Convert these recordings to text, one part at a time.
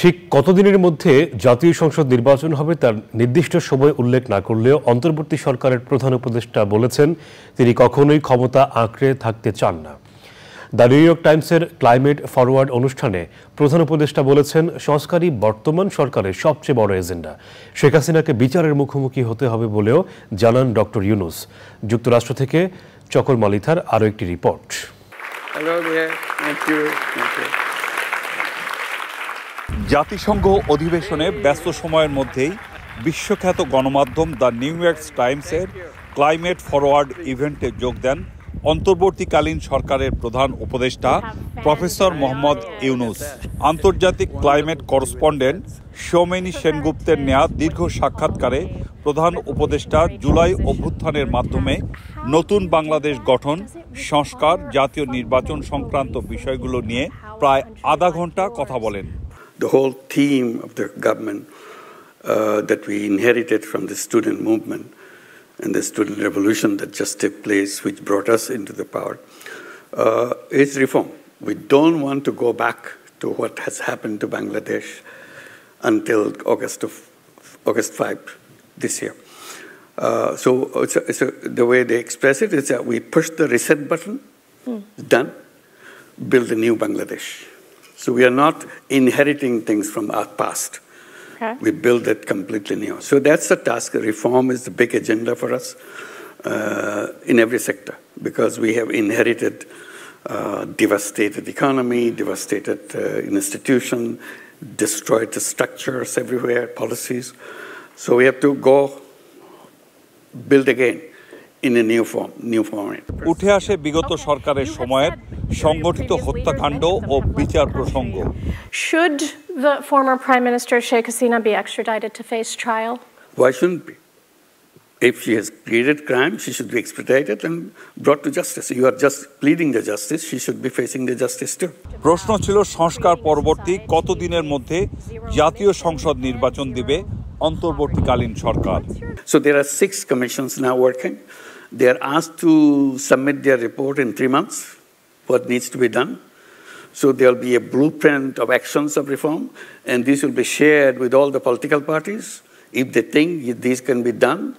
ঠিক কতদিনের মধ্যে জাতীয় সংসদ নির্বাচন হবে তার নির্দিষ্ট সময় উল্লেখ না করলেও অন্তর্বর্তী সরকারের প্রধান উপদেষ্টা বলেছেন তিনি কখনোই ক্ষমতা আঁকড়ে থাকতে চান না দ্য নিউ ইয়র্ক টাইমসের ক্লাইমেট ফরওয়ার্ড অনুষ্ঠানে প্রধান উপদেষ্টা বলেছেন সংস্কারই বর্তমান সরকারের সবচেয়ে বড় এজেন্ডা শেখ হাসিনাকে বিচারের মুখোমুখি হতে হবে বলেও জানান ডক্টর ইউনুস যুক্তরাষ্ট্র থেকে চকর মালিথার আরও একটি report Hello there. Thank you. Thank you. জাতিসংঘ অধিবেশনে ব্যস্ত সময়ের মধ্যেই বিশ্বখ্যাত গণমাধ্যম দ্য নিউ ইয়র্ক টাইমসের ক্লাইমেট ফরওয়ার্ড ইভেন্টে যোগ দেন অন্তর্বর্তীকালীন সরকারের প্রধান উপদেষ্টা প্রফেসর মোহাম্মদ ইউনুস আন্তর্জাতিক ক্লাইমেট করসপন্ডেন্ট সৌমেনী সেনগুপ্তের নেয়া দীর্ঘ সাক্ষাৎকারে প্রধান উপদেষ্টা জুলাই অভ্যুত্থানের মাধ্যমে নতুন বাংলাদেশ গঠন সংস্কার জাতীয় নির্বাচন সংক্রান্ত বিষয়গুলো নিয়ে প্রায় আধা ঘন্টা কথা বলেন the whole theme of the government uh, that we inherited from the student movement and the student revolution that just took place, which brought us into the power, uh, is reform. We don't want to go back to what has happened to Bangladesh until August of August 5 this year. Uh, so it's a, it's a, the way they express it is that we push the reset button, mm. done, build a new Bangladesh. So we are not inheriting things from our past. Okay. We build it completely new. So that's the task. Reform is the big agenda for us uh, in every sector because we have inherited uh, devastated economy, devastated uh, institution, destroyed the structures everywhere, policies. So we have to go build again. In a new form new format উঠে আসে বিগত সরকারের সময়ের সংগঠিত হত্যাকাণ্ড ও বিচার প্রসঙ্গ should the former prime minister Sheikh Hasina be extradited to face trial why shouldn't be If she has created crime, she should be extradited and brought to justice. You are just pleading the justice, she should be facing the justice too. প্রশ্ন ছিল সংস্কার পরবর্তী কতদিনের মধ্যে জাতীয় সংসদ নির্বাচন দিবে অন্তর্বর্তীকালীন সরকার so there are six commissions now working They are asked to submit their report in three months, what needs to be done. So there will be a blueprint of actions of reform, and this will be shared with all the political parties. If they think if this can be done,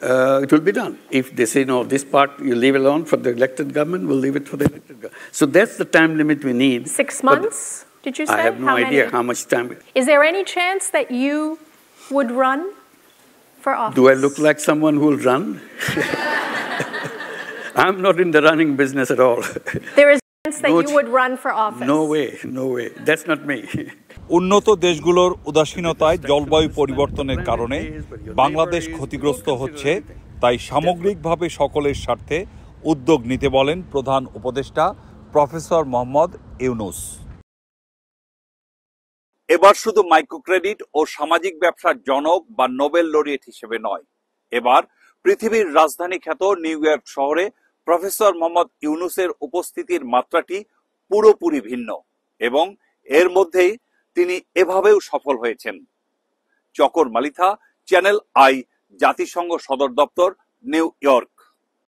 uh, it will be done. If they say, no, this part you leave alone for the elected government, we'll leave it for the elected government. So that's the time limit we need. Six months, did you say? I have no how idea many? how much time. Is there any chance that you would run for office? Do I look like someone who will run? I'm not in the running business at all. There is chance that no, you would run for office. No way, no way. That's not me. উন্নত দেশগুলোর উদাসীনতায় জলবায়ু পরিবর্তনের কারণে বাংলাদেশ ক্ষতিগ্রস্ত হচ্ছে তাই সামগ্রিকভাবে সকলের স্বার্থে উদ্যোগ নিতে বলেন প্রধান উপদেষ্টা প্রফেসর মোহাম্মদ ইউনুস এবার শুধু মাইক্রোক্রেডিট ও সামাজিক ব্যবসার জনক বা নোবেল লরিয়েট হিসেবে নয় এবার পৃথিবীর রাজধানী খ্যাত নিউ ইয়র্ক শহরে প্রফেসর মোহাম্মদ ইউনুসের উপস্থিতির মাত্রাটি পুরোপুরি ভিন্ন এবং এর মধ্যেই তিনি এভাবেও সফল হয়েছেন চকর মালিথা চ্যানেল আই জাতিসংঘ সদর দপ্তর নিউ ইয়র্ক